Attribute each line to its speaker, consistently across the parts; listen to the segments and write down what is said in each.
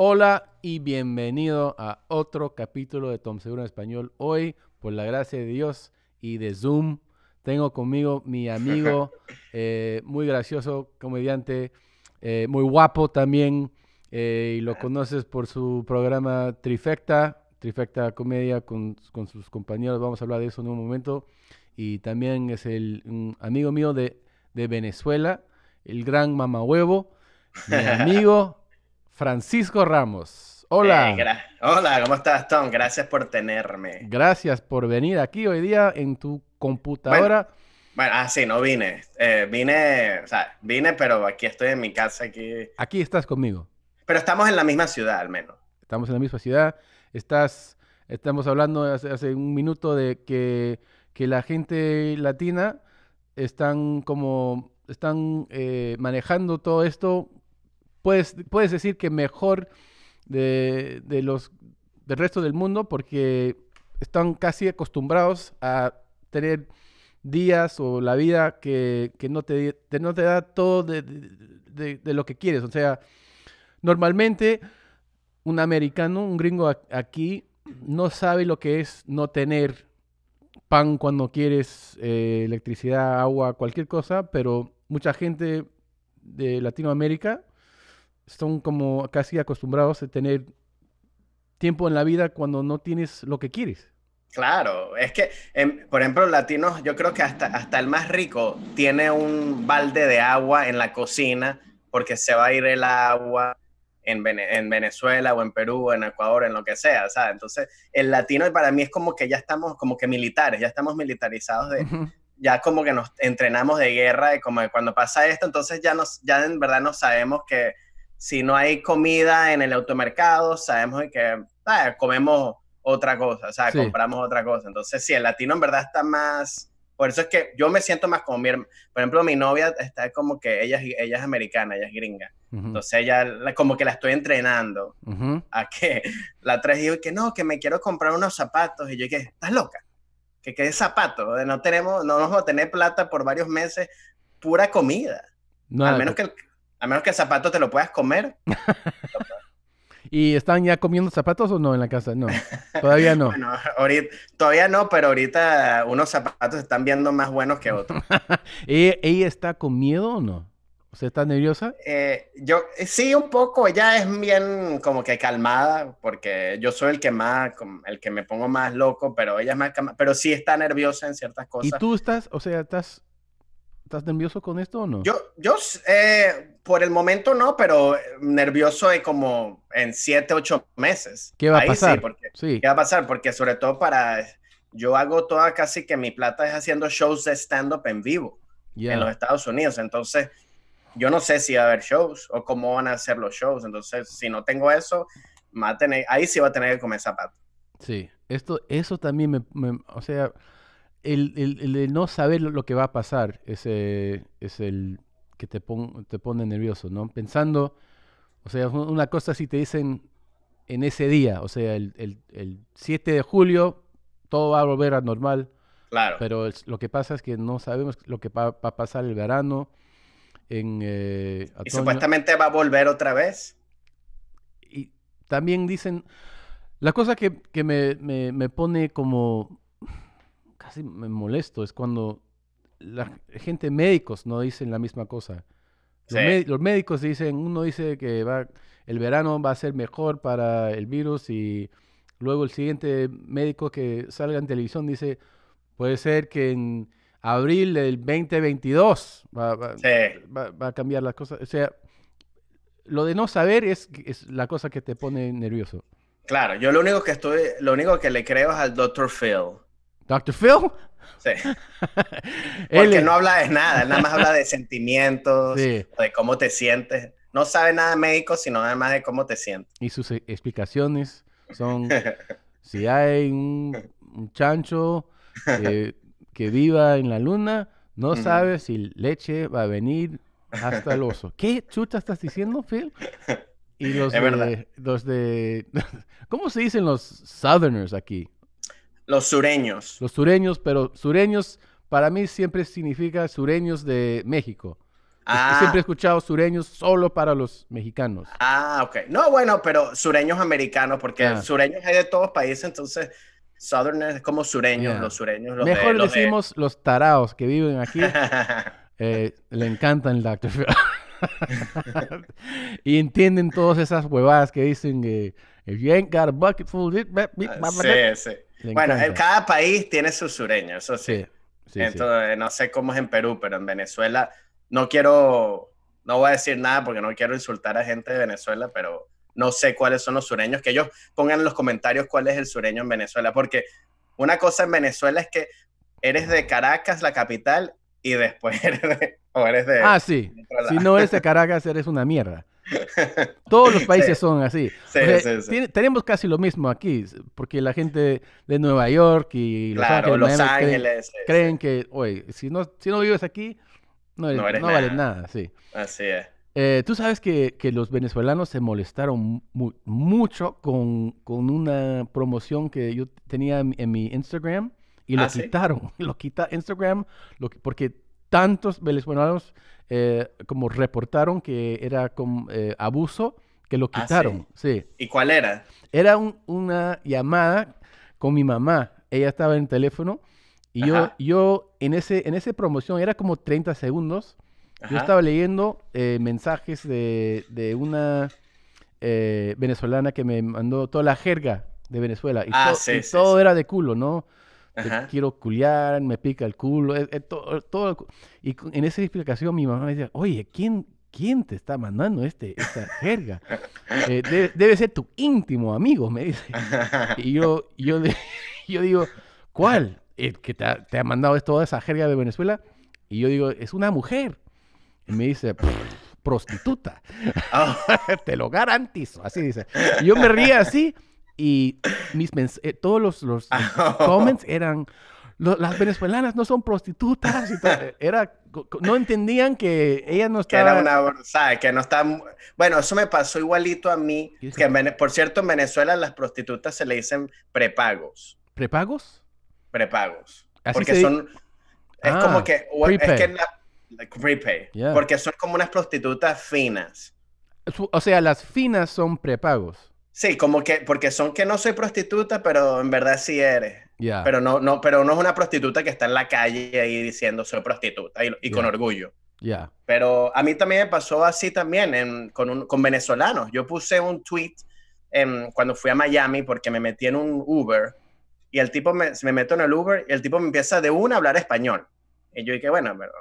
Speaker 1: Hola y bienvenido a otro capítulo de Tom Seguro en Español. Hoy, por la gracia de Dios y de Zoom, tengo conmigo mi amigo, eh, muy gracioso, comediante, eh, muy guapo también, eh, y lo conoces por su programa Trifecta, Trifecta Comedia con, sus compañeros, vamos a hablar de eso en un momento, y también es el un amigo mío de, de Venezuela, el gran mamahuevo, mi amigo Francisco Ramos. Hola. Eh,
Speaker 2: hola, ¿cómo estás, Tom? Gracias por tenerme.
Speaker 1: Gracias por venir aquí hoy día en tu computadora.
Speaker 2: Bueno, ah, sí, no vine. Eh, vine, o sea, vine, pero aquí estoy en mi casa. Aquí...
Speaker 1: aquí estás conmigo.
Speaker 2: Pero estamos en la misma ciudad, al menos.
Speaker 1: Estamos en la misma ciudad. Estás, estamos hablando hace, un minuto de que, que la gente latina están como están eh, manejando todo esto puedes, puedes decir que mejor de, los del resto del mundo porque están casi acostumbrados a tener días o la vida que, no, te, no te da todo de, lo que quieres. O sea, normalmente un americano, un gringo aquí, no sabe lo que es no tener pan cuando quieres, eh, electricidad, agua, cualquier cosa, pero mucha gente de Latinoamérica son como casi acostumbrados a tener tiempo en la vida cuando no tienes lo que quieres.
Speaker 2: Claro, es que, em, por ejemplo, latinos, yo creo que hasta, hasta el más rico tiene un balde de agua en la cocina porque se va a ir el agua en, en Venezuela o en Perú o en Ecuador, en lo que sea, ¿sabes? Entonces, el latino para mí es como que ya estamos como que militares, ya estamos militarizados de, ya como que nos entrenamos de guerra y como que cuando pasa esto, entonces ya, nos, ya en verdad no sabemos que si no hay comida en el automercado, sabemos que ah, comemos otra cosa, o sea, compramos otra cosa. Entonces, si el latino en verdad está más... Por eso es que yo me siento más como Por ejemplo, mi novia está como que ella, ella es americana, ella es gringa. Entonces ella como que la estoy entrenando a que la y digo que no, que me quiero comprar unos zapatos. Y yo que, ¿estás loca? Que qué zapatos. No tenemos, no vamos a tener plata por varios meses, pura comida. Al menos que el, a menos que el zapato te lo puedas comer.
Speaker 1: ¿Y están ya comiendo zapatos o no en la casa? No, todavía no.
Speaker 2: todavía no, pero ahorita unos zapatos están viendo más buenos que otros. ¿Ella,
Speaker 1: ¿E-, ¿Ella, está con miedo o no? ¿O sea, está nerviosa?
Speaker 2: Eh, yo eh, sí, un poco. Ella es bien como que calmada, porque yo soy el que más, el que me pongo más loco, pero ella es más calmada. Pero sí está nerviosa en ciertas cosas. ¿Y
Speaker 1: tú estás, o sea, estás ¿Estás nervioso con esto o no? Yo,
Speaker 2: yo eh, por el momento no, pero nervioso es como en siete, ocho meses. ¿Qué va a pasar? Sí, porque, ¿Qué va a pasar? Porque sobre todo para... Yo hago toda casi que mi plata es haciendo shows de stand-up en vivo en los Estados Unidos. Entonces, yo no sé si va a haber shows o cómo van a ser los shows. Entonces, si no tengo eso, ahí sí va a tener que comer zapato.
Speaker 1: Sí, esto, eso también me o sea, el, no saber lo, que va a pasar es, eh, es el que te, te pone nervioso, ¿no? Pensando, o sea, una cosa si te dicen en ese día, o sea, el, el, 7 de julio todo va a volver a normal. Claro. Pero lo que pasa es que no sabemos lo que va, a pasar el verano. En, eh, y supuestamente
Speaker 2: va a volver otra vez.
Speaker 1: Y también dicen, la cosa que, que me, me, me, pone como así me molesto es cuando la gente médicos no dicen la misma cosa. Los, médicos dicen, uno dice que va, el verano va a ser mejor para el virus y luego el siguiente médico que salga en televisión dice, puede ser que en abril del 2022 va, a cambiar las cosas. O sea, lo de no saber es, es la cosa que te pone nervioso.
Speaker 2: Claro, yo lo único que estoy, lo único que le creo es al Dr. Phil.
Speaker 1: ¿Doctor Phil.
Speaker 2: Sí. Porque no habla de nada, nada más habla de sentimientos, de cómo te sientes. No sabe nada médico, sino nada más de cómo te sientes.
Speaker 1: Y sus e-, explicaciones son, si hay un, chancho eh, que viva en la luna, no sabe si leche va a venir hasta el oso. ¿Qué chuta estás diciendo, Phil? Y es verdad. de... ¿Cómo se dicen los southerners aquí?
Speaker 2: Los sureños.
Speaker 1: Los sureños, pero sureños para mí siempre significa sureños de México. Ah. Siempre he escuchado sureños solo para los mexicanos.
Speaker 2: Ah, ok. No, bueno, pero sureños americanos, porque ah. sureños hay de todos los países, entonces Southerners es como sureños, los sureños. Mejor decimos
Speaker 1: los taraos que viven aquí. Eh, le encantan el Dr. y entienden todas esas huevadas que dicen que eh, if you ain't got a bucket full ah, sí,
Speaker 2: bueno, cada país tiene su sureño, eso sí. Entonces, no sé cómo es en Perú, pero en Venezuela no quiero, no voy a decir nada porque no quiero insultar a gente de Venezuela, pero no sé cuáles son los sureños. Que ellos pongan en los comentarios cuál es el sureño en Venezuela, porque una cosa en Venezuela es que eres de Caracas, la capital, y después eres de ah, sí. Si no eres de
Speaker 1: Caracas, eres una mierda.
Speaker 2: Todos los países son
Speaker 1: así. tenemos casi lo mismo aquí, porque la gente de Nueva York y Los Ángeles, creen, que, oye, si no, si no vives aquí,
Speaker 2: no, eres, nada. sí. Así es.
Speaker 1: Eh, tú sabes que, los venezolanos se molestaron mucho con, una promoción que yo tenía en, mi Instagram y lo ah, quitaron. Lo quita Instagram porque tantos venezolanos eh, como reportaron que era como, eh, abuso, que lo ah, quitaron. ¿sí?
Speaker 2: ¿Y cuál era?
Speaker 1: Era una llamada con mi mamá. Ella estaba en el teléfono y yo, yo en, ese, en ese promoción era como 30 segundos. Yo estaba leyendo eh, mensajes de, de una venezolana que me mandó toda la jerga de Venezuela y ah, todo era de culo, ¿no? quiero culiar, me pica el culo, e, e, todo, todo, Y en esa explicación mi mamá me decía, oye, ¿quién, quién te está mandando este, esta jerga? Eh, debe, ser tu íntimo amigo, me dice. Y yo, yo, yo digo, ¿cuál? ¿El que te ha, mandado toda esa jerga de Venezuela? Y yo digo, es una mujer. Y me dice, prostituta. Ah. te lo garantizo, así dice. Y yo me ría así y mis eh, todos los, los ah. comments eran, las venezolanas no son prostitutas. Eh, era, no entendían que ellas no estaba. era
Speaker 2: una no Bueno, eso me pasó igualito a mí. Que por cierto, en Venezuela las prostitutas se le dicen prepagos.
Speaker 1: ¿Prepagos?
Speaker 2: Prepagos. porque son. Es ah, como que. Es que la... Porque son como unas prostitutas finas.
Speaker 1: O sea, las finas son prepagos.
Speaker 2: Sí, como que, porque son que no soy prostituta, pero en verdad sí eres. Pero no, no, pero no es una prostituta que está en la calle ahí diciendo soy prostituta y, con orgullo. Pero a mí también me pasó así también con, con, venezolanos. Yo puse un tweet cuando fui a Miami porque me metí en un Uber y el tipo me, me meto en el Uber y el tipo me empieza de una a hablar español. Y yo dije, bueno, pero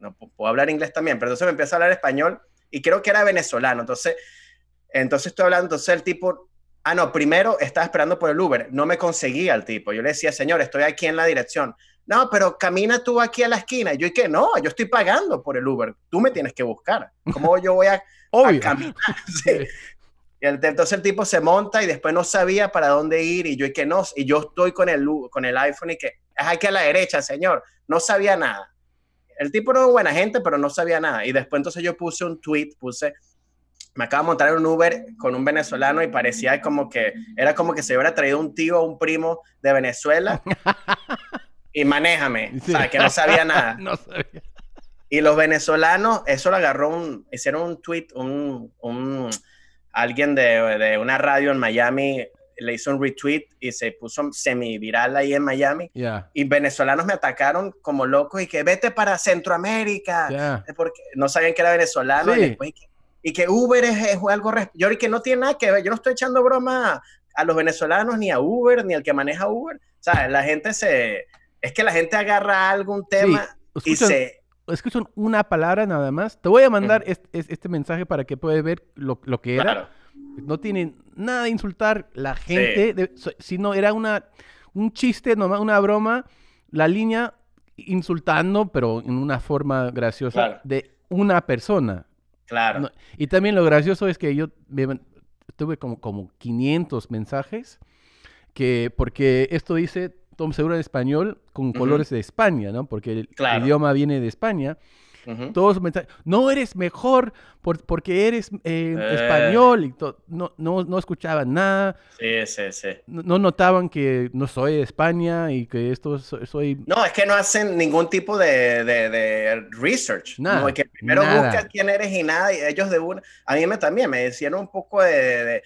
Speaker 2: no puedo hablar inglés también, pero entonces me empieza a hablar español y creo que era venezolano. Entonces entonces estoy hablando, entonces el tipo, ah, no, primero estaba esperando por el Uber, no me conseguía el tipo. Yo le decía, señor, estoy aquí en la dirección. No, pero camina tú aquí a la esquina. yo, ¿y que No, yo estoy pagando por el Uber. Tú me tienes que buscar. ¿Cómo yo voy a, caminar? Y entonces el tipo se monta y después no sabía para dónde ir. Y yo, ¿y qué no? Y yo estoy con el, con el iPhone y que, es aquí a la derecha, señor. No sabía nada. El tipo era buena gente, pero no sabía nada. Y después entonces yo puse un tweet, puse, me acabo de montar un Uber con un venezolano y parecía como que era como que se hubiera traído un tío o un primo de Venezuela y manéjame, o sea, que no sabía nada. Y los venezolanos, eso lo agarró un, hicieron un tweet, un, un alguien de, de, una radio en Miami le hizo un retweet y se puso semi-viral ahí en Miami. Y venezolanos me atacaron como locos y que vete para Centroamérica. Porque no sabían que era venezolano. Y después, y que Uber es, algo... Yo que no tiene nada que ver, yo no estoy echando broma a los venezolanos, ni a Uber, ni al que maneja Uber. O sea, la gente se... Es que la gente agarra algún tema y se...
Speaker 1: Escuchan una palabra nada más. Te voy a mandar este, este, este, mensaje para que puedas ver lo, que era. No tienen nada de insultar la gente, sino era una, un chiste, nomás una broma, la línea insultando, pero en una forma graciosa, de una persona. Claro. y también lo gracioso es que yo tuve como, como 500 mensajes, que, porque esto dice Tom Segura en español con colores de España, ¿no? Porque el idioma viene de España todos No eres mejor porque eres eh, español. Y no, no, no, escuchaban nada.
Speaker 2: Sí, sí, sí.
Speaker 1: No, notaban que no soy de España y que esto soy...
Speaker 2: No, es que no hacen ningún tipo de, de, research. Nada, no, que primero buscan quién eres y nada. Y ellos de una... A mí me, también me decían un poco de,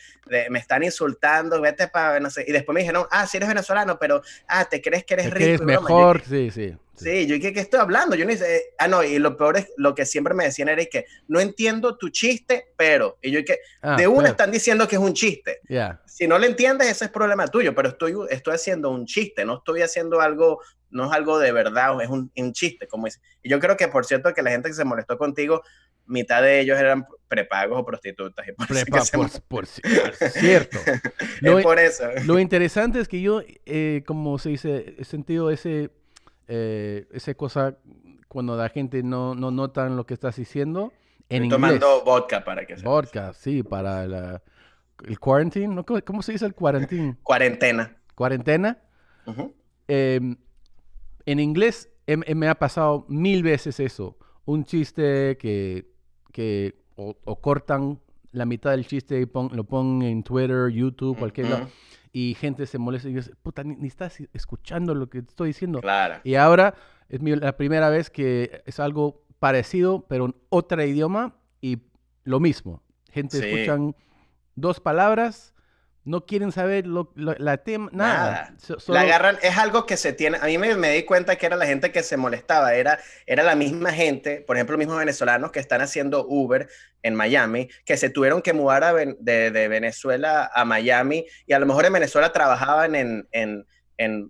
Speaker 2: Me están insultando, vete para... No sé. Y después me dijeron, ah, si eres venezolano, pero... Ah, ¿te crees que eres rico? eres mejor, sí, sí. Sí, yo dije, ¿qué estoy hablando? Yo no hice, ah, no, y lo peor es lo que siempre me decían era que no entiendo tu chiste, pero, y yo dije, ah, de una están diciendo que es un chiste. Ya. Si no lo entiendes, ese es problema tuyo, pero estoy, estoy haciendo un chiste, no estoy haciendo algo, no es algo de verdad, es un, un chiste, como dice. Y yo creo que, por cierto, que la gente que se molestó contigo, mitad de ellos eran prepagos o prostitutas. Prepagos, por, cierto.
Speaker 1: lo, por eso. Lo interesante es que yo, eh, como se dice, he sentido ese eh, esa cosa cuando la gente no, no nota lo que estás diciendo. En inglés. tomando vodka para que sea. Vodka, sí, para la, el quarantine. ¿no? ¿Cómo se dice el quarantine? Cuarentena. Cuarentena. Em, en inglés me ha pasado mil veces eso. Un chiste que, que o, cortan la mitad del chiste y lo ponen en Twitter, YouTube, cualquier y gente se molesta y dice, puta, ni, estás escuchando lo que te estoy diciendo. Claro. Y ahora es la primera vez que es algo parecido, pero en otro idioma y lo mismo. Gente escuchan dos palabras no quieren saber lo, la tema, nada. La agarran,
Speaker 2: es algo que se tiene. A mí me, me, di cuenta que era la gente que se molestaba, era, era la misma gente, por ejemplo, los mismos venezolanos que están haciendo Uber en Miami, que se tuvieron que mudar de, Venezuela a Miami y a lo mejor en Venezuela trabajaban en,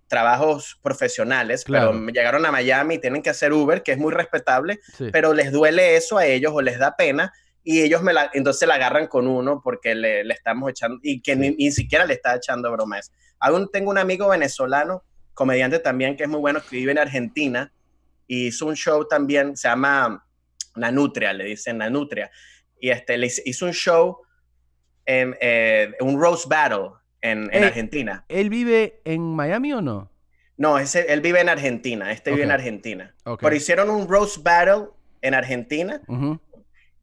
Speaker 2: trabajos profesionales, pero llegaron a Miami y tienen que hacer Uber, que es muy respetable, pero les duele eso a ellos o les da pena y ellos me la, entonces la agarran con uno porque le, estamos echando, y que ni, siquiera le está echando bromas. Aún tengo un amigo venezolano, comediante también, que es muy bueno, que vive en Argentina, y hizo un show también, se llama La Nutria, le dicen La Nutria. y este, le hizo un show, en, eh, un roast battle en, eh, Argentina.
Speaker 1: ¿Él vive en Miami o no?
Speaker 2: No, ese, él vive en Argentina, este vive en Argentina. Pero hicieron un roast battle en Argentina.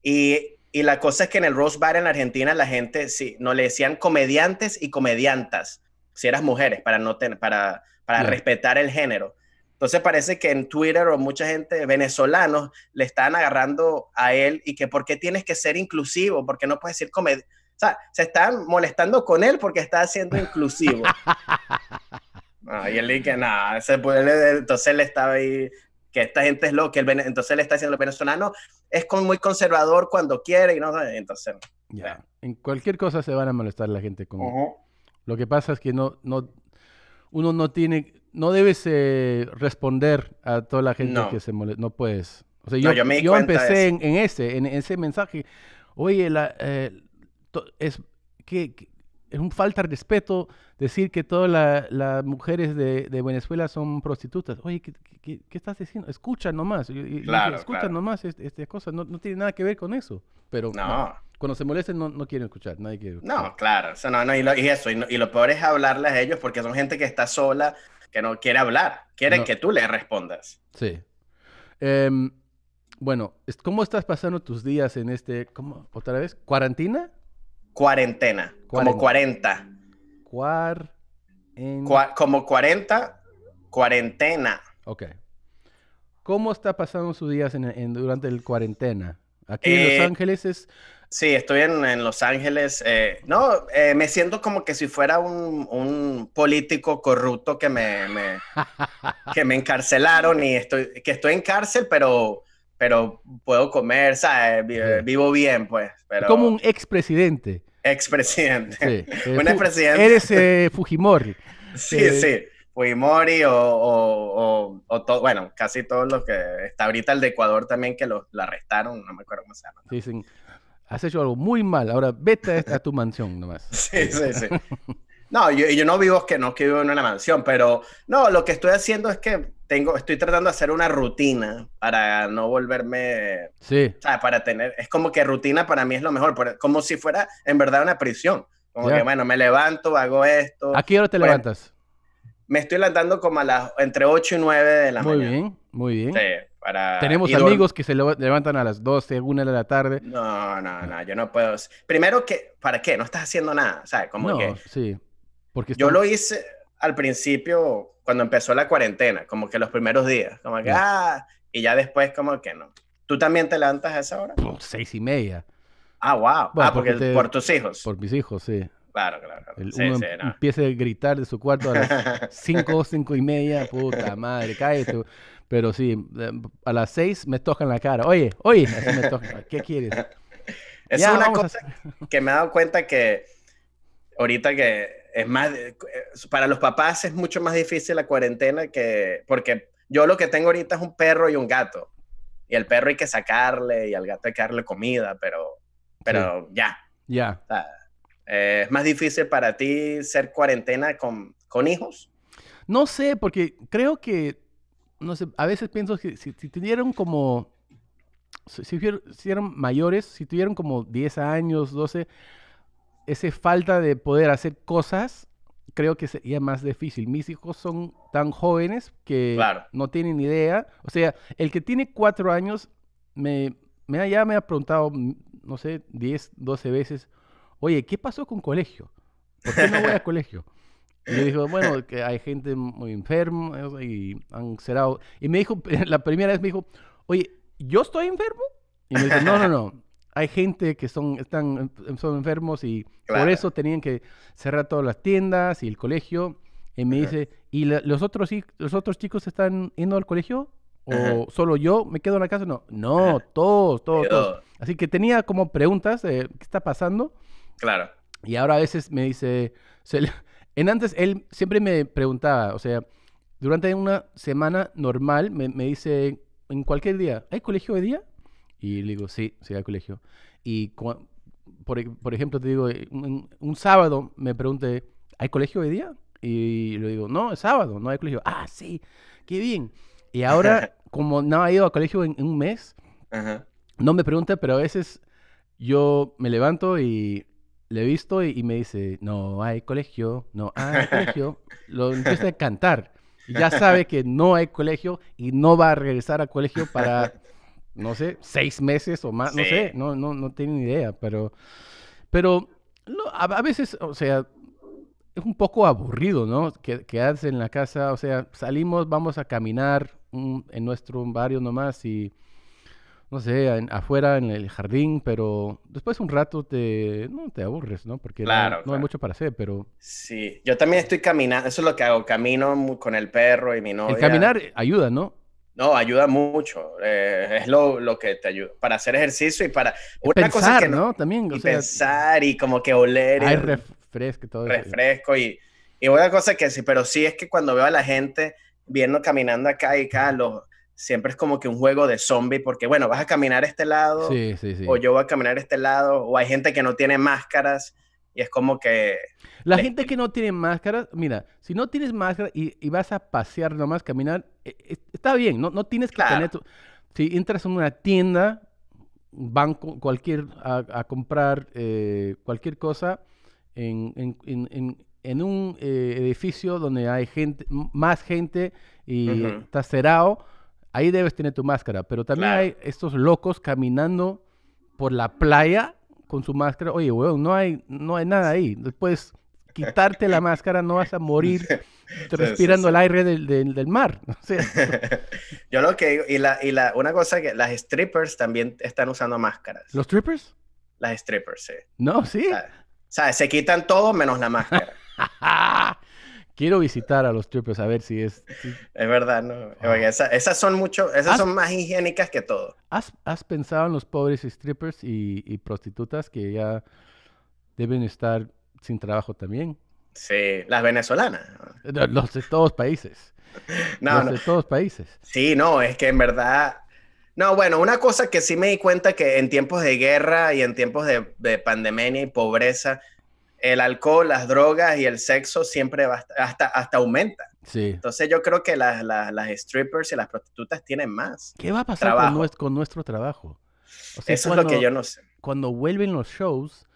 Speaker 2: Y, la cosa es que en el Rose Bar en Argentina la gente, sí, no le decían comediantes y comediantas, si eras mujeres, para, no para, para respetar el género. Entonces parece que en Twitter o mucha gente venezolanos le están agarrando a él y que por qué tienes que ser inclusivo, porque no puedes decir comediante. O sea, se están molestando con él porque está siendo inclusivo. no, y él dice, nada, puede, entonces él estaba ahí que esta gente es loca. que entonces le está diciendo los venezolanos es muy conservador cuando quiere y no eh, entonces ya
Speaker 1: en cualquier cosa se van a molestar la gente con lo que pasa es que no no uno no tiene no debes eh, responder a toda la gente que se molesta no puedes yo, yo, empecé en, ese en ese mensaje oye la eh, es que es un falta de respeto decir que todas las mujeres de, Venezuela son prostitutas. Oye, ¿qué, estás diciendo? Escucha nomás. Claro, escucha nomás estas este, cosas. No, tiene nada que ver con eso. Pero cuando se molesten no, quieren escuchar. Nadie
Speaker 2: No, claro. no, y, lo, eso. Y, lo peor es hablarles a ellos porque son gente que está sola, que no quiere hablar. Quieren que tú les respondas.
Speaker 1: Sí. Em, bueno, ¿cómo estás pasando tus días en este, ¿cómo, otra vez, cuarentena?
Speaker 2: cuarentena, como cuarenta. Cuar como 40, cuarentena.
Speaker 1: Ok. ¿Cómo está pasando sus días durante el cuarentena? Aquí en Los eh,
Speaker 2: Ángeles es... Sí, estoy en, Los Ángeles. Eh, no, eh, me siento como que si fuera un, político corrupto que me, que me encarcelaron y estoy, que estoy en cárcel, pero, pero puedo comer, Vivo, bien, pues. Como
Speaker 1: un expresidente.
Speaker 2: Expresidente. Sí. Eh, eres
Speaker 1: eh, Fujimori.
Speaker 2: sí, eh, sí. Fujimori o, bueno, casi todos los que está ahorita el de Ecuador también que lo, arrestaron, no me acuerdo cómo se llama.
Speaker 1: Dicen, has hecho algo muy mal, ahora vete a, tu mansión nomás. Sí, sí, sí.
Speaker 2: No, yo, yo no vivo que no que vivo en una mansión, pero no, lo que estoy haciendo es que tengo, estoy tratando de hacer una rutina para no volverme, sí. o sea, para tener, es como que rutina para mí es lo mejor, como si fuera en verdad una prisión, como que bueno, me levanto, hago esto. ¿A qué hora te pues, levantas? Me estoy levantando como a las, entre 8 y 9 de la muy mañana.
Speaker 1: Muy bien, muy bien.
Speaker 2: Sí, para... Tenemos amigos
Speaker 1: que se levantan a las 12, 1 de la tarde.
Speaker 2: No, no, no, yo no puedo. Primero que, ¿para qué? No estás haciendo nada, ¿sabes? Como no,
Speaker 1: sí. Porque Yo lo
Speaker 2: hice al principio cuando empezó la cuarentena, como que los primeros días, como que, ah, y ya después como que no. ¿Tú también te levantas a esa hora?
Speaker 1: seis y media.
Speaker 2: Ah, wow. ah, porque, por tus hijos.
Speaker 1: Por mis hijos, sí.
Speaker 2: Claro, claro. El, uno
Speaker 1: empieza a gritar de su cuarto a las cinco, cinco y media, puta madre, cállate. Pero sí, eh, a las seis me tocan la cara. Oye, oye, me tocan. ¿Qué quieres?
Speaker 2: Es una cosa que me he dado cuenta que ahorita que es más, eh, eh, para los papás es mucho más difícil la cuarentena que, porque yo lo que tengo ahorita es un perro y un gato. Y el perro hay que sacarle y al gato hay que darle comida, pero, pero ya. Ya. Eh, ¿Es más difícil para ti ser cuarentena con, con, hijos?
Speaker 1: No sé, porque creo que, no sé, a veces pienso que si, tuvieron como, si, si, mayores, si tuvieron como 10 años, 12, esa falta de poder hacer cosas creo que sería más difícil. Mis hijos son tan jóvenes que no tienen idea. O sea, el que tiene cuatro años me, ya me ha preguntado, mm, no sé, 10, 12 veces, oye, ¿qué pasó con colegio? ¿Por qué no voy a colegio? Y yo dijo, bueno, que hay gente muy enferma y han cerrado. Y me dijo, la primera vez me dijo, oye, ¿yo estoy enfermo? Y me dijo, no, no, no, hay gente que son, están, em, son enfermos y por eso tenían que cerrar todas las tiendas y el colegio. Y me dice, ¿y los, otros, los otros chicos están yendo al colegio? ¿O solo yo me quedo en la casa? No, no, todos, todos, todos. Así que tenía como preguntas, ¿qué está pasando? Claro. Y ahora a veces me dice, en antes él siempre me preguntaba, o sea, durante una semana normal me, dice, en cualquier día, ¿hay colegio de día? Y le digo, sí, sí, al colegio. Y por, por, ejemplo, te digo, eh, un, sábado me pregunté, ¿hay colegio hoy día? Y le digo, no, es sábado, no hay colegio. Ah, sí, qué bien. Y ahora, como no ha ido a colegio en, un mes, no me pregunta, pero a veces yo me levanto y le he visto y, me dice, no hay colegio, no hay colegio. Lo empieza a cantar. ya sabe que no hay colegio y no va a regresar al colegio para no sé, seis meses o más, no sé, no, no, no tengo ni idea, pero, pero a, veces, o sea, es un poco aburrido, ¿no? Que, quedarse en la casa, o sea, salimos, vamos a caminar mm, en nuestro barrio nomás y, no sé, afuera en el jardín, pero después un rato te, no, te aburres, ¿no? Porque no, hay mucho para hacer, pero...
Speaker 2: Sí, yo también estoy caminando, eso es lo que hago, camino con el perro y mi novia. El caminar
Speaker 1: ayuda, ¿no?
Speaker 2: No, ayuda mucho. Eh, es lo, que te ayuda para hacer ejercicio y para. Una pensar, cosa no, También. O pensar y como que oler. Hay
Speaker 1: refresco y todo Refresco
Speaker 2: y, y una cosa que sí, pero sí es que cuando veo a la gente viendo caminando acá y acá, siempre es como que un juego de zombie, porque bueno, vas a caminar a este lado, sí, sí, sí. o yo voy a caminar este lado, o hay gente que no tiene máscaras, y es como que...
Speaker 1: La gente que no tiene máscaras, mira, si no tienes máscara y, y vas a pasear nomás, caminar, e, e, está bien, no, tienes que tener... Tu... Si entras en una tienda, banco, cualquier, a, comprar eh, cualquier cosa en, un eh, edificio donde hay gente, más gente y está cerrado, ahí debes tener tu máscara. Pero también hay estos locos caminando por la playa con su máscara. Oye, weón, no hay, no hay nada ahí. Después quitarte la máscara, no vas a morir respirando el aire del, mar.
Speaker 2: Yo lo que digo, y, la, y la, una cosa que las strippers también están usando máscaras.
Speaker 1: ¿Los strippers?
Speaker 2: Las strippers, sí. No, sí. O sea, se quitan todo menos la máscara.
Speaker 1: Quiero visitar a los strippers a ver si es.
Speaker 2: Es verdad, ¿no? Ah. esas son mucho, esas son más higiénicas que todo.
Speaker 1: ¿Has, pensado en los pobres strippers y, y prostitutas que ya deben estar sin trabajo también.
Speaker 2: Sí, las venezolanas. Los de todos países. No, los de
Speaker 1: todos países.
Speaker 2: Sí, no, es que en verdad. No, bueno, una cosa que sí me di cuenta que en tiempos de guerra y en tiempos de, pandemia y pobreza, el alcohol, las drogas y el sexo siempre va hasta, hasta aumenta. Sí. Entonces yo creo que las, las, strippers y las prostitutas tienen más. ¿Qué va a pasar
Speaker 1: con, nuestro, trabajo? Eso es lo que yo no sé. Cuando vuelven los shows,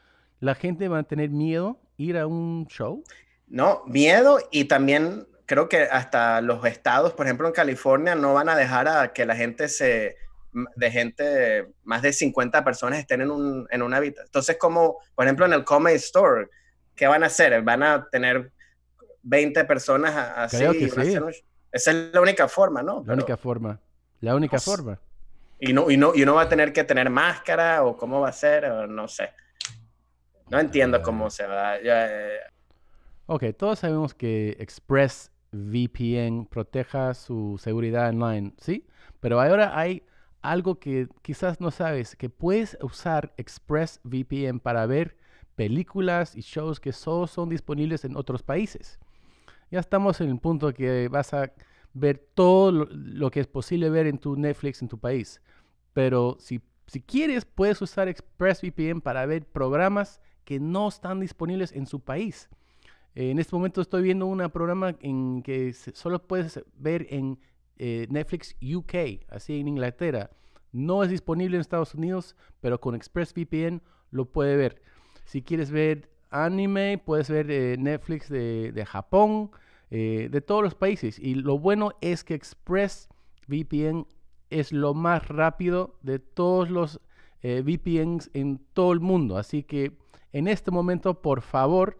Speaker 1: la gente va a tener miedo ir a un show.
Speaker 2: No, miedo y también creo que hasta los estados, por ejemplo en California, no van a dejar a que la gente se, de gente, más de 50 personas estén en, un, en Entonces, como, por ejemplo, en el Comedy Store, ¿qué van a hacer? Van a tener 20 personas así. Creo que sí. Esa es la única forma, ¿no? La única
Speaker 1: forma. La única pues, forma.
Speaker 2: Y no, y, no, y uno va a tener que tener máscara o cómo va a ser, no sé. No entiendo cómo se va. Eh.
Speaker 1: Ok, todos sabemos que ExpressVPN proteja su seguridad online, ¿sí? Pero ahora hay algo que quizás no sabes, que puedes usar ExpressVPN para ver películas y shows que solo son disponibles en otros países. Ya estamos en el punto que vas a ver todo lo, que es posible ver en tu Netflix en tu país. Pero si, si quieres, puedes usar ExpressVPN para ver programas que no están disponibles en su país. Eh, en este momento estoy viendo un programa en que solo puedes ver en eh, Netflix UK, así en Inglaterra. No es disponible en Estados Unidos, pero con ExpressVPN lo puede ver. Si quieres ver anime, puedes ver eh, Netflix de, de Japón, de todos los países. Y lo bueno es que ExpressVPN es lo más rápido de todos los VPNs en todo el mundo. Así que en este momento, por favor,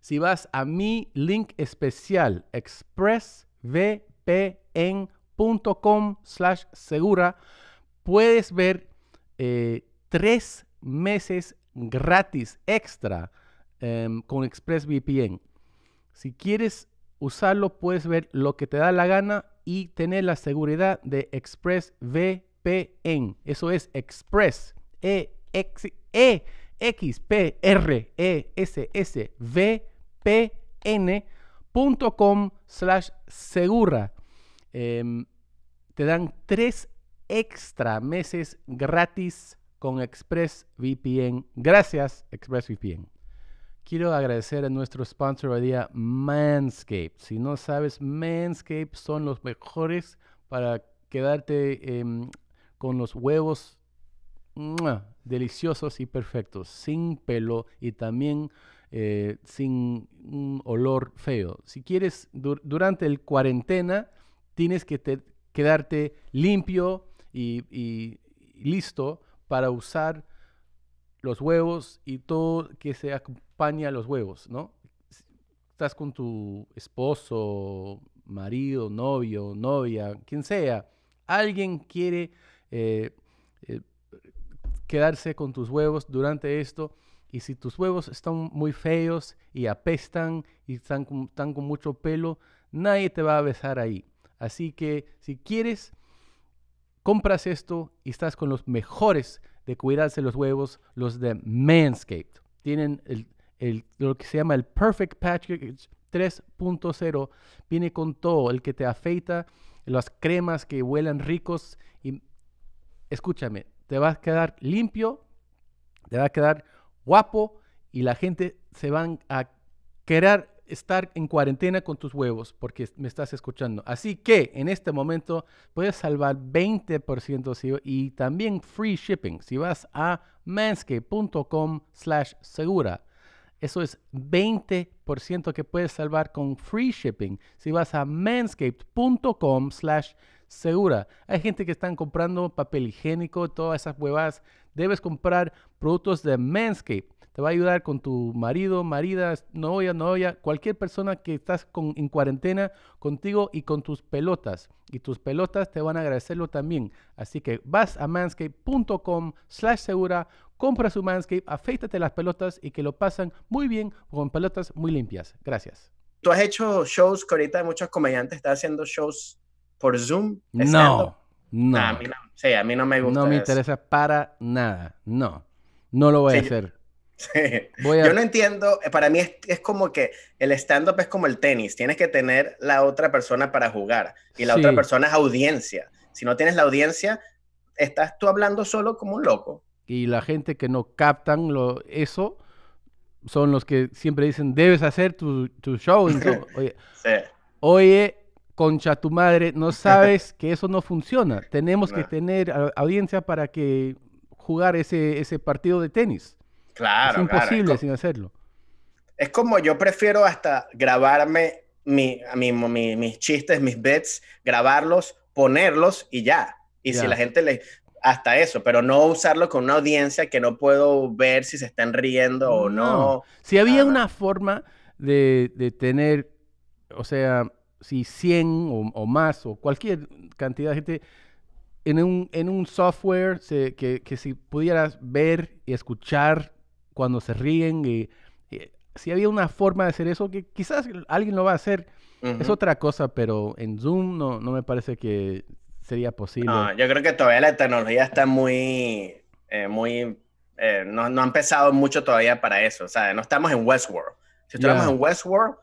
Speaker 1: si vas a mi link especial, expressvpn.com slash segura, puedes ver eh, tres meses gratis extra em, con ExpressVPN. Si quieres usarlo, puedes ver lo que te da la gana y tener la seguridad de ExpressVPN. Eso es Express. E, e X, slash segura. Em, te dan tres extra meses gratis con ExpressVPN. Gracias, ExpressVPN. Quiero agradecer a nuestro sponsor hoy día, Manscaped. Si no sabes, Manscaped son los mejores para quedarte em, con los huevos deliciosos y perfectos, sin pelo y también eh, sin un olor feo. Si quieres, durante el cuarentena, tienes que quedarte limpio y, listo para usar los huevos y todo que se acompaña a los huevos, ¿no? Estás con tu esposo, marido, novio, novia, quien sea. Alguien quiere eh, eh, quedarse con tus huevos durante esto. Y si tus huevos están muy feos y apestan y están con, mucho pelo, nadie te va a besar ahí. Así que si quieres, compras esto y estás con los mejores de cuidarse los huevos, los de Manscaped. Tienen lo que se llama el Perfect Patch 3.0. Viene con todo, el que te afeita, las cremas que huelan ricos. Y escúchame, te vas a quedar limpio, te vas a quedar guapo y la gente se van a querer estar en cuarentena con tus huevos porque me estás escuchando. Así que en este momento puedes salvar 20% y también free shipping si vas a manscape.com slash segura. Eso es 20% que puedes salvar con free shipping si vas a manscaped.com slash segura segura. Hay gente que están comprando papel higiénico, todas esas huevas. Debes comprar productos de Manscape. Te va a ayudar con tu marido, marida, novia, novia, cualquier persona que estás con, en cuarentena contigo y con tus pelotas. Y tus pelotas te van a agradecerlo también. Así que vas a manscape.com slash segura, compra su Manscape, afeítate las pelotas y que lo pasan muy bien con pelotas muy limpias. Gracias.
Speaker 2: Tú has hecho shows que ahorita muchos comediantes están haciendo shows por Zoom. No, no. a mí no. Sí, a mí no me gusta. No me interesa
Speaker 1: para nada. No, no lo voy a hacer.
Speaker 2: Yo no entiendo, eh, para mí es, como que el stand-up es como el tenis, tienes que tener la otra persona para jugar y la otra persona es audiencia. Si no tienes la audiencia, estás tú hablando solo como un loco.
Speaker 1: Y la gente que no captan lo, eso son los que siempre dicen, debes hacer tu, show. sí. oye, concha tu madre, no sabes que eso no funciona. Tenemos que tener audiencia para que jugar ese, ese partido de tenis.
Speaker 2: Claro. Es imposible sin hacerlo. Es como yo prefiero hasta grabarme mi, mis chistes, mis bets, grabarlos, ponerlos y ya. Y si la gente le... Hasta eso, pero no usarlo con una audiencia que no puedo ver si se están riendo o no.
Speaker 1: Si había una forma de, de tener, o sea, si 100 o, más o cualquier cantidad de gente en un, software que, que, si pudieras ver y escuchar cuando se ríen y, eh, eh, si había una forma de hacer eso que quizás alguien lo va a hacer es otra cosa pero en Zoom no, me parece que sería posible.
Speaker 2: yo creo que todavía la tecnología está muy, eh, muy, no, no ha mucho todavía para eso, o sea, no estamos en Westworld. Si estamos en Westworld,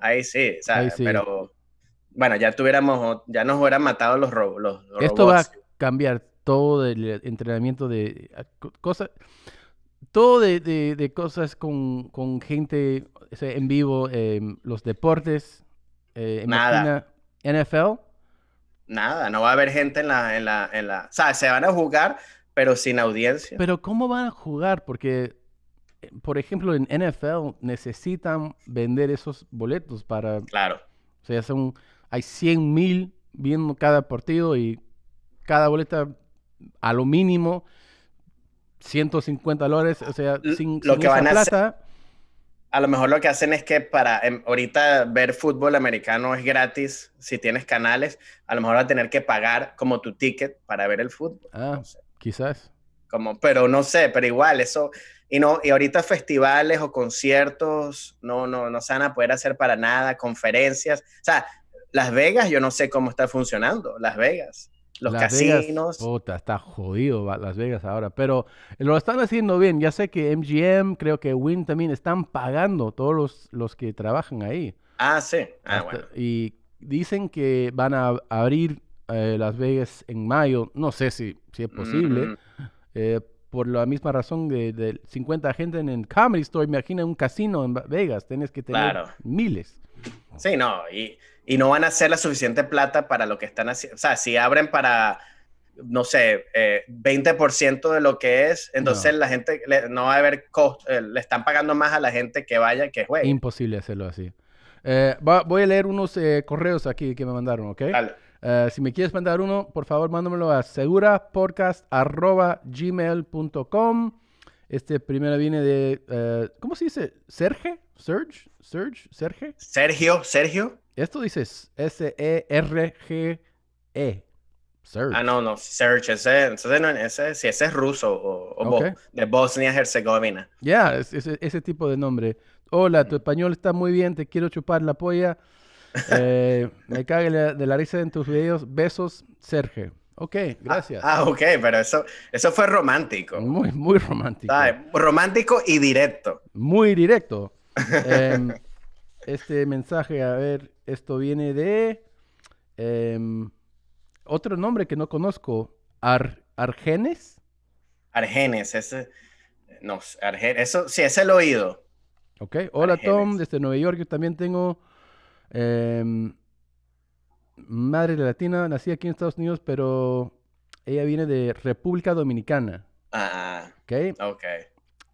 Speaker 2: ahí sí, pero bueno, ya tuviéramos, ya nos hubieran matado los, robos, los robots. Esto va a
Speaker 1: cambiar todo el entrenamiento de cosas, todo de, de, cosas con, con gente en vivo, em, los deportes, eh, Nada. NFL.
Speaker 2: Nada, no va a haber gente en la, en la, en la, o sea, se van a jugar, pero sin audiencia. Pero
Speaker 1: ¿cómo van a jugar? Porque por ejemplo, en NFL necesitan vender esos boletos para... Claro. O sea, hay 100 mil viendo cada partido y cada boleta a lo mínimo 150 dólares, o sea, sin, lo que van a plata...
Speaker 2: a lo mejor lo que hacen es que para em, ahorita ver fútbol americano es gratis si tienes canales, a lo mejor va a tener que pagar como tu ticket para ver el fútbol. Ah, quizás. Como, pero no sé, pero igual, eso y, no, y ahorita festivales o conciertos no, no, no se van a poder hacer para nada, conferencias. O sea, Las Vegas, yo no sé cómo está funcionando, Las Vegas. Los casinos.
Speaker 1: puta, está jodido Las Vegas ahora, pero lo están haciendo bien. Ya sé que MGM, creo que Wynn también están pagando todos los, que trabajan ahí.
Speaker 2: Ah, sí. Ah, bueno.
Speaker 1: Y dicen que van a abrir eh, Las Vegas en mayo. No sé si, si es posible. Mm. Eh, por la misma razón de, 50 gente en el Comedy Store, imagina un casino en Vegas, tienes que tener miles.
Speaker 2: Sí, no, y, y, no van a hacer la suficiente plata para lo que están haciendo. O sea, si abren para, no sé, eh, 20% de lo que es, entonces la gente no va a haber costo, eh, le están pagando más a la gente que vaya que juegue.
Speaker 1: Imposible hacerlo así. Eh, voy a leer unos eh, correos aquí que me mandaron, ¿ok? Eh, si me quieres mandar uno, por favor, mándamelo a segurapodcast.gmail.com. Este primero viene de, eh, ¿cómo se dice? ¿Serge? ¿Serge? ¿Serge? ¿Serge? Sergio, Sergio. Esto dices e e. S-E-R-G-E.
Speaker 2: Ah, no, no, Serge. Ese, no, ese, es ruso o, de Bosnia-Herzegovina.
Speaker 1: Ya, yeah, ese, ese tipo de nombre. Hola, tu español está muy bien, te quiero chupar la polla. Eh, me cague de la risa en tus videos. Besos, Sergio. Ok,
Speaker 2: gracias. Ah, ah ok, pero eso, eso fue romántico. Muy, muy romántico. Romántico y directo.
Speaker 1: Muy directo. Em, este mensaje, a ver, esto viene de em, otro nombre que no conozco. Argenes.
Speaker 2: Argenes, ese. No, Argenes. Eso, sí, es el oído.
Speaker 1: Ok, hola Tom, desde Nueva York. Yo también tengo eh, madre latina, Nací aquí en Estados Unidos, pero ella viene de República Dominicana. Ah, ok.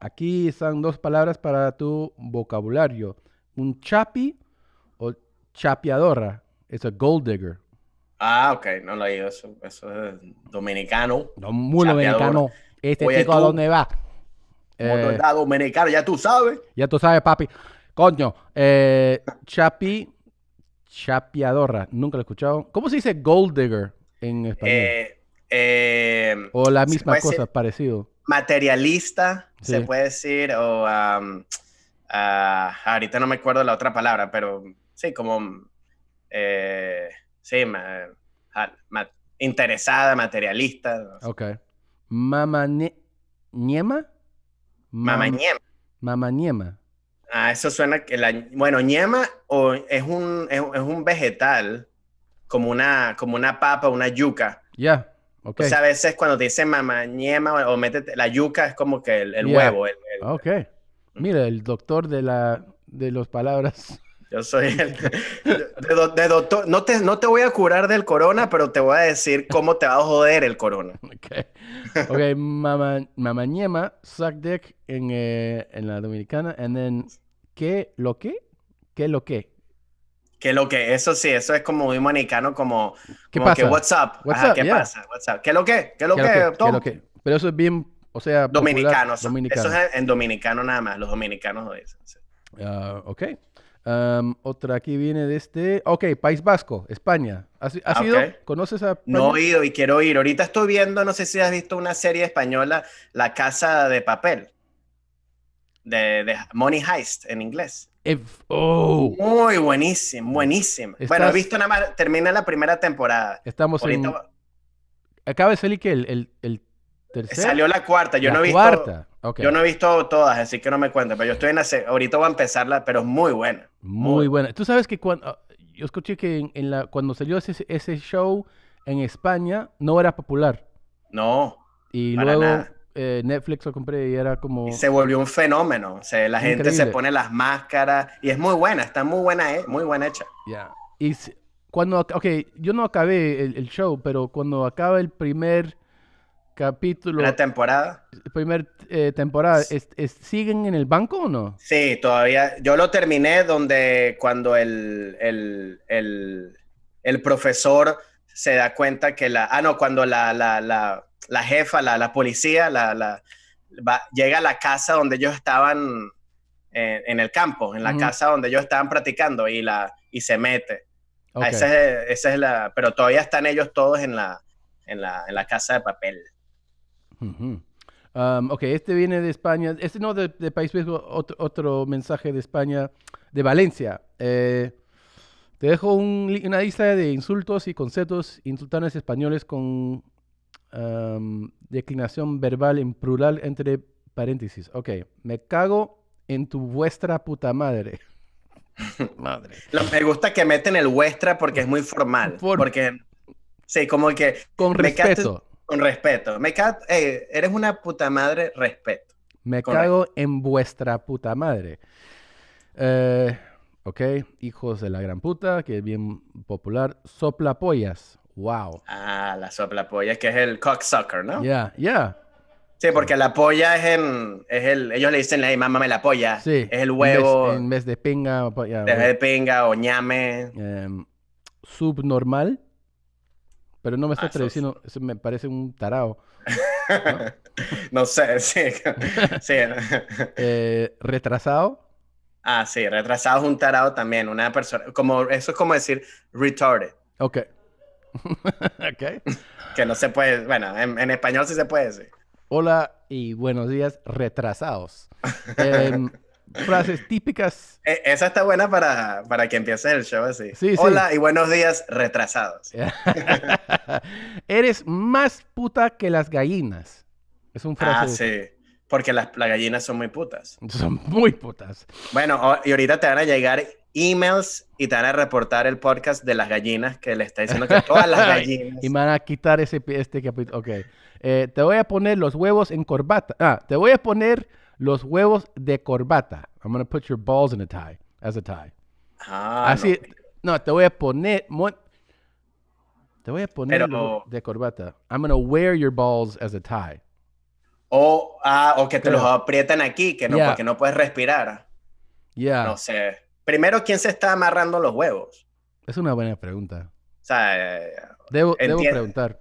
Speaker 1: Aquí están dos palabras para tu vocabulario. Un chapi o chapeadora. Es a gold digger.
Speaker 2: Ah, ok. No lo he oído. Eso, es dominicano.
Speaker 1: muy dominicano. Este chico a dónde va. Eh,
Speaker 2: dominicano, ya tú sabes.
Speaker 1: Ya tú sabes, papi. Coño, eh, chapi Chapiadora. nunca lo he escuchado. ¿Cómo se dice gold digger en español? Eh,
Speaker 2: eh,
Speaker 1: o la misma cosa, parecido.
Speaker 2: Materialista, se puede decir, o ah, ahorita no me acuerdo la otra palabra, pero sí, como eh, sí, interesada, materialista.
Speaker 1: ok. Mamaniema. Mamaniema. Mamaniema.
Speaker 2: Ah, eso suena que la, bueno, ñema o es un, un vegetal, como una, como una papa, una yuca.
Speaker 1: Ya, yeah. okay. O sea, a
Speaker 2: veces cuando te dicen mamá ñema o, la yuca es como que el, huevo.
Speaker 1: Ah, ok. Mira, el doctor de la de las palabras.
Speaker 2: Yo soy el de, doctor. No te, no te voy a curar del corona, pero te voy a decir cómo te va a joder el corona.
Speaker 1: Ok. Mamá Mamá ñema, suck dick en, eh, en la dominicana, and then ¿Qué lo que? ¿Qué lo que?
Speaker 2: ¿Qué lo que? Eso sí, eso es como muy manicano, como, ¿Qué pasa? WhatsApp. ¿Qué pasa? ¿Qué lo ¿Qué ¿Qué Lo ¿Qué
Speaker 1: Pero eso es bien, o sea... Dominicanos. eso, eso es
Speaker 2: en dominicano nada más, los dominicanos lo dicen. Sí.
Speaker 1: Ah, ok. otra aquí viene de este. Ok, País Vasco, España. ¿Has, ah, ido?
Speaker 2: ¿Conoces a.? No he ido y quiero ir. Ahorita estoy viendo, no sé si has visto una serie española, La Casa de Papel de, Money Heist en inglés.
Speaker 1: Eh, oh.
Speaker 2: Muy buenísimo, buenísimo. Bueno, he visto nada más, termina la primera temporada. Estamos en...
Speaker 1: Acaba de salir que el, el, el Salió la
Speaker 2: cuarta, yo no he visto... Cuarta. Yo no he visto todas, así que no me cuento, pero yo estoy en la... Ahorita va a empezarla, pero es muy buena. Muy,
Speaker 1: buena. Tú sabes que cuando... Ah, yo escuché que en, la... cuando salió ese, show en España no era popular.
Speaker 2: No. Y luego
Speaker 1: eh, Netflix lo compré y era como... Se volvió
Speaker 2: un fenómeno, la gente se pone las máscaras y es muy buena, está muy buena, eh, muy buena hecha. Ya,
Speaker 1: y cuando, ok, yo no acabé el, show, pero cuando acaba el primer capítulo... ¿La temporada? Primer eh, temporada, ¿siguen en el banco o no?
Speaker 2: Sí, todavía, yo lo terminé donde cuando el, el, el, profesor se da cuenta que la... Ah, no, cuando la, la la jefa, la, la policía, la, la llega a la casa donde ellos estaban eh, en, el campo, en la casa donde ellos estaban practicando y, la, y se mete. Esa, es, esa, es, la... Pero todavía están ellos todos en la, en la, en la casa de papel.
Speaker 1: Um, ok, este viene de España. Este no de, de País viejo otro, otro, mensaje de España, de Valencia. Eh, te dejo un, una lista de insultos y conceptos insultantes españoles con Em, declinación verbal en plural entre paréntesis. Ok, me cago en tu vuestra puta madre.
Speaker 2: madre. me gusta que meten el vuestra porque es muy formal. Porque, sí, como que... Con respeto. con respeto. Me cago, eh, eres una puta madre, respeto.
Speaker 1: Me cago en vuestra puta madre. Eh, ¿ok? Hijos de la gran puta, que es bien popular. sopla pollas Wow.
Speaker 2: Ah, la sopla polla, que es el cocksucker, ¿no? Yeah, yeah. Sí, porque la polla es en. Es el, ellos le dicen, hey, mamá me la polla.
Speaker 1: Sí. Es el huevo. En vez, de pinga. de
Speaker 2: pinga o ñame. Em,
Speaker 1: subnormal. Pero no me está traduciendo. Ah, me parece un tarao.
Speaker 2: no, sé, sí. sí.
Speaker 1: Eh, retrasado.
Speaker 2: Ah, sí, retrasado es un tarado también. Una persona. Como, eso es como decir retarded. Ok. okay. Que no se puede, bueno, en, español sí se puede decir.
Speaker 1: Hola y buenos días retrasados. Em,
Speaker 2: frases típicas. E, esa está buena para, para que empiece el show así. Sí, Hola y buenos días retrasados.
Speaker 1: Eres más puta que las gallinas. Es un frase.
Speaker 2: Ah, sí. Porque las, las gallinas son muy putas. Son
Speaker 1: muy putas.
Speaker 2: Bueno, y ahorita te van a llegar emails y te van a reportar el podcast de las gallinas que le está diciendo que todas las gallinas. y
Speaker 1: me van a quitar ese, este capítulo. Ok. Eh, te voy a poner los huevos en corbata. Ah, te voy a poner los huevos de corbata. I'm going to put your balls in a tie, as a tie. Ah, Así, no. te voy a poner. Te voy a poner de corbata. I'm going to wear your balls as
Speaker 2: a tie. O, ah, o que te los aprietan aquí, que no, porque no puedes respirar. Yeah. No sé primero, ¿quién se está amarrando los huevos?
Speaker 1: Es una buena pregunta. O
Speaker 2: sea, debo, preguntar.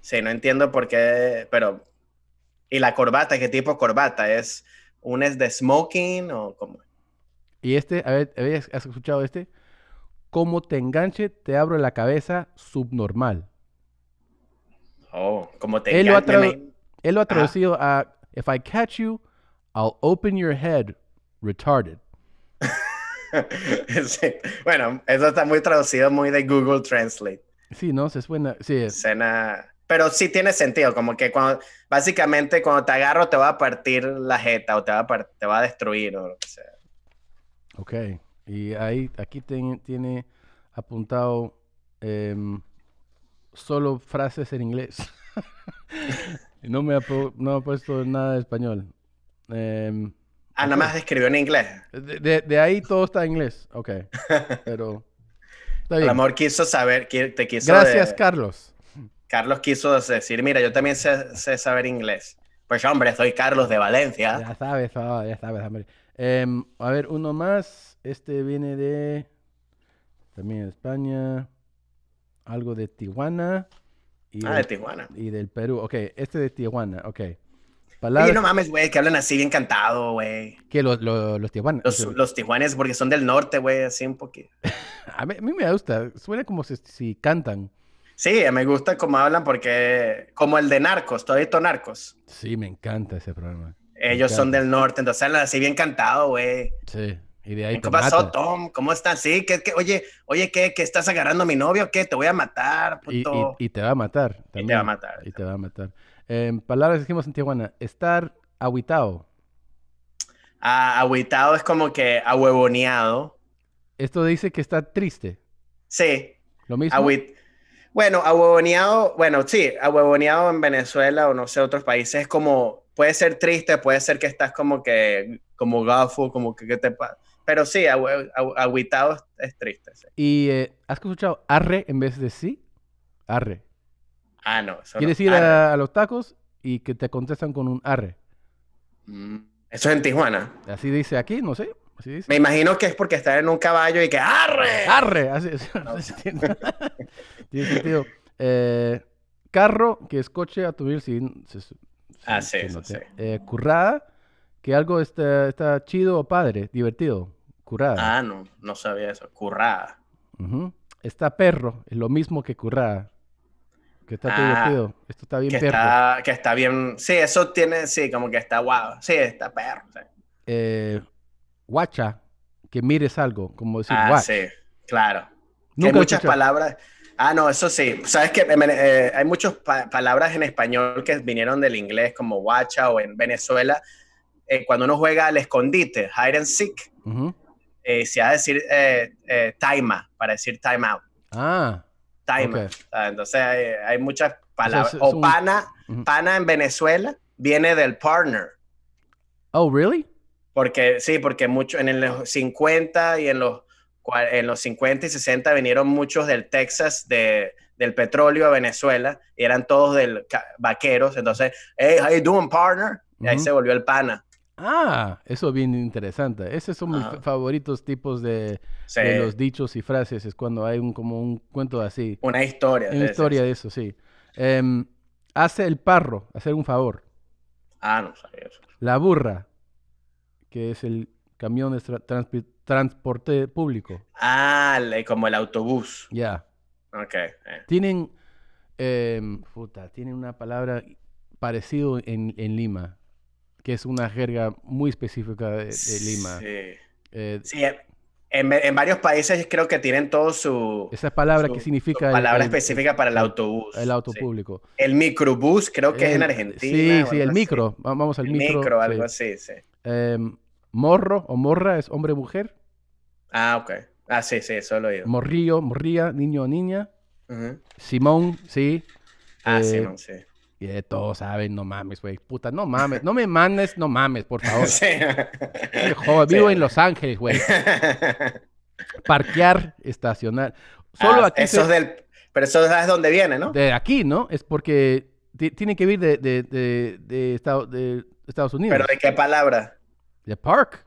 Speaker 2: Sí, no entiendo por qué, pero... ¿Y la corbata? ¿Qué tipo de corbata? ¿Es un es de smoking o cómo?
Speaker 1: Y este, a ¿has escuchado este? Como te enganche, te abro la cabeza subnormal.
Speaker 2: Oh, como te él enganche. Lo
Speaker 1: Él lo ha traducido a If I catch you, I'll open your head retarded.
Speaker 2: Bueno, eso está muy traducido, muy de Google Translate.
Speaker 1: Sí, no, se suena. Sí. Es.
Speaker 2: Pero sí tiene sentido, como que cuando, básicamente cuando te agarro te va a partir la jeta o te va a, va a destruir o lo que sea.
Speaker 1: Ok, y ahí, aquí tiene apuntado em, solo frases en inglés. no, me ha, puesto nada de español. Eh, Ah, nada más escribió en inglés. De, ahí todo está en inglés. Ok. Pero. El amor
Speaker 2: quiso saber, te quiso. Gracias, Carlos. Carlos quiso decir: Mira, yo también sé, saber inglés. Pues hombre, soy Carlos de Valencia.
Speaker 1: Ya sabes, ah, ya sabes, hombre. Em, a ver, uno más. Este viene de. También de España. Algo de Tijuana.
Speaker 2: Y ah, de Tijuana.
Speaker 1: Y del Perú. Ok, este de Tijuana. Ok y no mames,
Speaker 2: güey, que hablan así bien cantado, güey.
Speaker 1: Que los tijuanes.
Speaker 2: Los, tijuanes, porque son del norte, güey, así un poquito.
Speaker 1: a, mí, me gusta, suena como si, si, cantan.
Speaker 2: Sí, me gusta cómo hablan porque, como el de Narcos, todito Narcos.
Speaker 1: Sí, me encanta ese programa.
Speaker 2: Ellos son del norte, entonces hablan así bien cantado, güey.
Speaker 1: Sí. Y de ahí ¿Qué pasó,
Speaker 2: Tom? ¿Cómo estás? Sí, que, oye, oye, ¿qué, qué estás agarrando a mi novio? ¿Qué? Te voy a matar, puto.
Speaker 1: Y, te va a matar. Y te va a matar. Y te va a matar. En em, palabras dijimos en Tijuana, estar aguitado.
Speaker 2: Ah, aguitado es como que ahuevoneado.
Speaker 1: Esto dice que está triste.
Speaker 2: Sí. Lo mismo. bueno, ahuevoneado, bueno, sí, ahuevoneado en Venezuela o no sé, otros países es como, puede ser triste, puede ser que estás como que, como gafo, como que, te pasa. Pero sí, agü es, triste.
Speaker 1: ¿Y eh, has escuchado arre en vez de sí? Arre.
Speaker 2: Ah, no. Quieres ir a,
Speaker 1: los tacos y que te contestan con un arre.
Speaker 2: Mm, eso es en Tijuana.
Speaker 1: Así dice aquí, no sé.
Speaker 2: Me imagino que es porque está en un caballo y que arre.
Speaker 1: Arre. Así, Tiene sentido. Eh, carro, que es coche a tu sin,
Speaker 2: sin, Ah, sí, no
Speaker 1: eh, currada, que algo está, chido o padre, divertido. Currada. Ah,
Speaker 2: no, no sabía eso. Currada.
Speaker 1: Está perro, es lo mismo que currada. Que está ah, Esto está bien que Está,
Speaker 2: que está bien. Sí, eso tiene. Sí, como que está guau. Sí, está perro.
Speaker 1: Eh, guacha, que mires algo. Como decir ah, Sí, claro. hay muchas
Speaker 2: palabras. Ah, no, eso sí. Sabes que eh, hay muchas palabras en español que vinieron del inglés, como guacha o en Venezuela. Eh, cuando uno juega al escondite, hide and seek, eh, se va a decir taima, para decir time out. Ah. Timer. entonces hay, muchas palabras. O, pana, pana en Venezuela viene del partner. Oh, really? Porque sí, porque mucho en los 50 y en los en los 50 y 60 vinieron muchos del Texas de, del petróleo a Venezuela y eran todos del vaqueros, entonces, hey, how you doing partner? Y ahí se volvió el pana.
Speaker 1: Ah, eso es bien interesante. Esos son mis favoritos tipos de, los dichos y frases. Es cuando hay un, como un cuento así. Una historia. Una historia de eso, sí. Em, hace el parro, hacer un favor.
Speaker 2: Ah, no sabía eso.
Speaker 1: La burra, que es el camión de transporte público.
Speaker 2: Ah, como el autobús. Ya. Ok. Eh.
Speaker 1: Tienen, em, tienen una palabra parecido en, en Lima que es una jerga muy específica de, Lima.
Speaker 2: Sí. Eh, en, varios países creo que tienen todo su... Esa
Speaker 1: palabra que significa... Palabra específica
Speaker 2: para el autobús.
Speaker 1: El auto público.
Speaker 2: El microbús creo que es en Argentina. Sí, sí, el micro.
Speaker 1: Vamos al micro. micro, algo así, sí. Em, morro o morra es hombre-mujer.
Speaker 2: Ah, ok. Ah, sí, sí, eso lo oído.
Speaker 1: Morrillo, morría, niño o niña. Simón, sí.
Speaker 2: Ah, eh, Simón, sí.
Speaker 1: Y de todos saben, no mames, güey. Puta, no mames. No me mandes, no mames, por favor. Sí. vivo en Los Ángeles, güey. Parquear, estacionar.
Speaker 2: Solo ah, aquí. Eso del. Pero eso es donde viene, ¿no?
Speaker 1: De aquí, ¿no? Es porque tiene que ir de, Estados Unidos. ¿Pero de qué
Speaker 2: palabra? De park.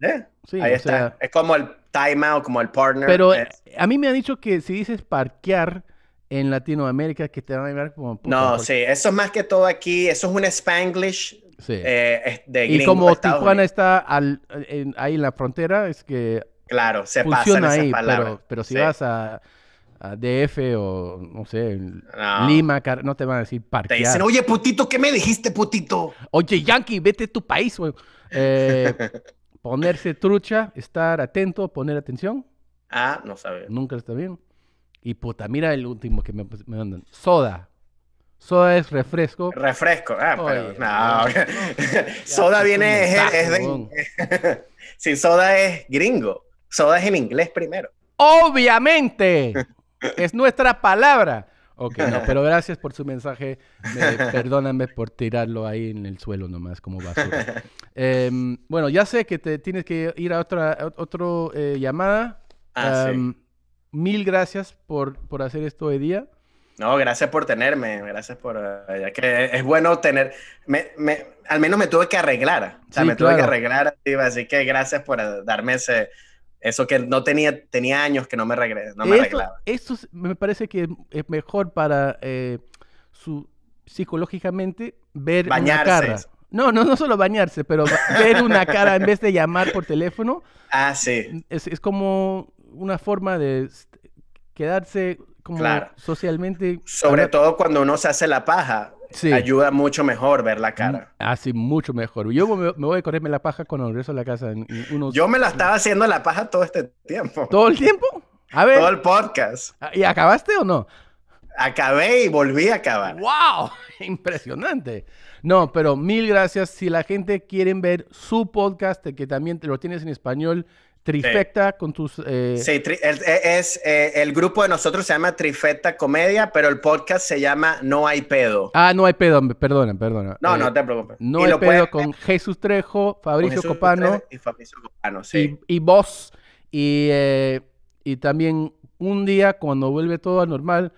Speaker 2: ¿Eh? Sí, Ahí está. Es como el timeout, como el partner. Pero
Speaker 1: a mí me han dicho que si dices parquear en Latinoamérica que te van a llevar como... no, sí,
Speaker 2: eso es más que todo aquí, eso es un Spanglish sí. Eh, y como Tijuana
Speaker 1: está al, ahí en la frontera, es que... Claro, se pasan Pero, si vas a, DF o, no sé, Lima, no te van a decir parquear. Te dicen, oye, putito, ¿qué me dijiste, putito? Oye, Yankee, vete a tu país, eh, ponerse trucha, estar atento, poner atención.
Speaker 2: Ah, no sabes
Speaker 1: Nunca está bien. Y puta, mira el último que pues, me, mandan. Soda. Soda es refresco. Refresco, ah, pero no. soda viene, es,
Speaker 2: sí, soda es gringo. Soda es en inglés primero.
Speaker 1: Obviamente. es nuestra palabra. Ok, no, pero gracias por su mensaje. perdóname por tirarlo ahí en el suelo nomás como basura. Em, bueno, ya sé que te tienes que ir a otra eh, llamada. Ah, em, mil gracias por, por hacer esto hoy día.
Speaker 2: No, gracias por tenerme, gracias por... Eh, que es bueno tener... Me, al menos me tuve que arreglar, o sea, me tuve que arreglar, así que gracias por eh, darme ese... Eso que no tenía, tenía años que no me, regre, esto, arreglaba. Esto
Speaker 1: me parece que es mejor para eh, su, psicológicamente ver una cara. No, no, no solo bañarse, pero ver una cara en vez de llamar por teléfono.
Speaker 2: Ah, sí.
Speaker 1: Es, es como una forma de este, quedarse como socialmente. Sobre
Speaker 2: todo cuando uno se hace la paja. Sí. Ayuda mucho mejor ver la cara.
Speaker 1: Mm, así ah, mucho mejor. Yo me, voy a correrme la paja cuando regreso a la casa.
Speaker 2: Yo me la estaba haciendo la paja todo este tiempo. ¿Todo el tiempo? A ver. Todo el podcast. Ah, ¿Y acabaste o no? Acabé y volví a acabar. ¡Wow! Impresionante.
Speaker 1: No, pero mil gracias. Si la gente quiere ver su podcast, que también lo tienes en español, Trifecta con tus... Eh, sí, el,
Speaker 2: eh, es, eh, el grupo de nosotros se llama Trifecta Comedia, pero el podcast se llama No hay pedo.
Speaker 1: Ah, no hay pedo, perdona, perdona. No, no te preocupes. No hay pedo con Jesús Trejo, Fabricio Copano. y Fabricio Y, vos. Y, y también un día, cuando vuelve todo a normal,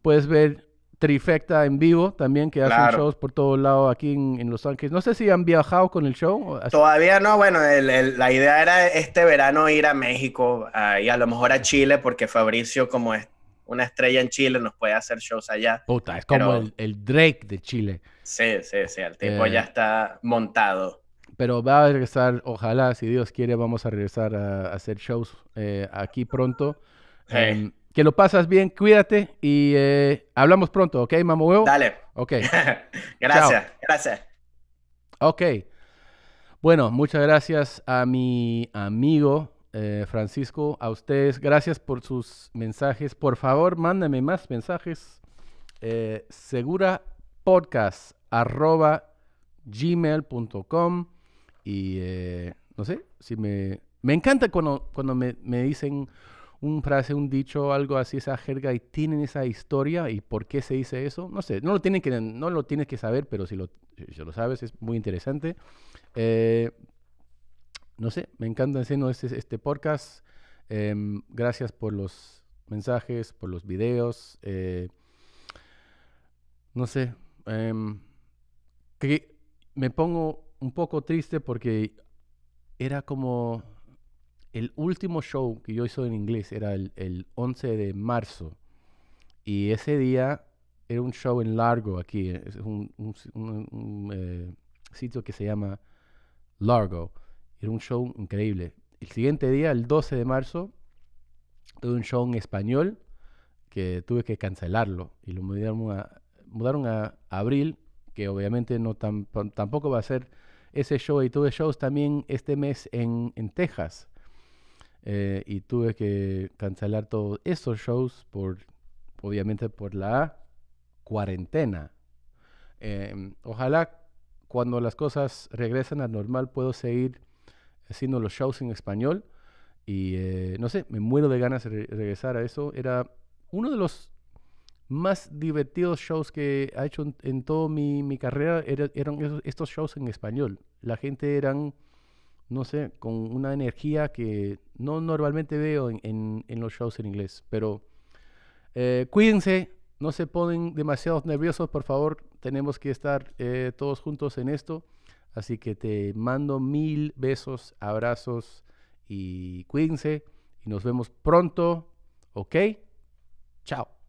Speaker 1: puedes ver Trifecta en vivo también, que hacen shows por todos lados aquí en, Los Ángeles. No sé si han viajado con el show.
Speaker 2: Todavía no, bueno, la idea era este verano ir a México ah, y a lo mejor a Chile, porque Fabricio, como es una estrella en Chile, nos puede hacer shows allá. Puta, es como
Speaker 1: el, Drake de Chile.
Speaker 2: Sí, sí, sí, el tipo eh, ya está montado.
Speaker 1: Pero va a regresar, ojalá, si Dios quiere, vamos a regresar a, hacer shows eh, aquí pronto. Sí. Em, que lo pasas bien, cuídate y eh, hablamos pronto, ¿ok, mamo huevo? Dale. Ok. gracias, gracias. Ok. Bueno, muchas gracias a mi amigo eh, Francisco, a ustedes. Gracias por sus mensajes. Por favor, mándame más mensajes. Eh, segura podcast arroba gmail.com y no sé si me me encanta cuando, cuando me, me dicen un frase, un dicho, algo así, esa jerga, y tienen esa historia y por qué se dice eso. No sé, no lo, tienen que, no lo tienes que saber, pero si lo, si lo sabes es muy interesante. Eh, no sé, me encanta haciendo este, este podcast. Eh, gracias por los mensajes, por los videos. Eh, no sé, em, que me pongo un poco triste porque era como el último show que yo hice en inglés era el, 11 de marzo. Y ese día era un show en Largo aquí. Eh, es un, eh, sitio que se llama Largo. Era un show increíble. El siguiente día, el 12 de marzo, tuve un show en español que tuve que cancelarlo. Y lo mudaron a, mudaron a abril, que obviamente no tampoco va a ser ese show. Y tuve shows también este mes en, en Texas eh, y tuve que cancelar todos esos shows por, obviamente, por la cuarentena. Em, ojalá cuando las cosas regresen a normal puedo seguir haciendo los shows en español. Y eh, no sé, me muero de ganas de regresar a eso. Era uno de los más divertidos shows que ha hecho en, toda mi, mi, carrera. eran estos shows en español. La gente eran no sé, con una energía que no normalmente veo en, los shows en inglés. Pero eh, cuídense, no se ponen demasiado nerviosos, por favor. Tenemos que estar eh, todos juntos en esto. Así que te mando mil besos, abrazos y cuídense. Y nos vemos pronto, ¿ok? Chao.